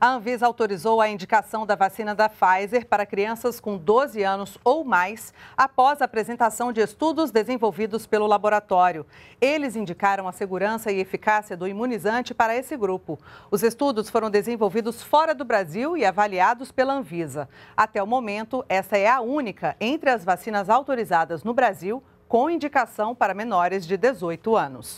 a Anvisa autorizou a indicação da vacina da Pfizer para crianças com 12 anos ou mais após a apresentação de estudos desenvolvidos pelo laboratório. Eles indicaram a segurança e eficácia do imunizante para esse grupo. Os estudos foram desenvolvidos fora do Brasil e avaliados pela Anvisa. Até o momento, essa é a única entre as vacinas autorizadas no Brasil com indicação para menores de 18 anos.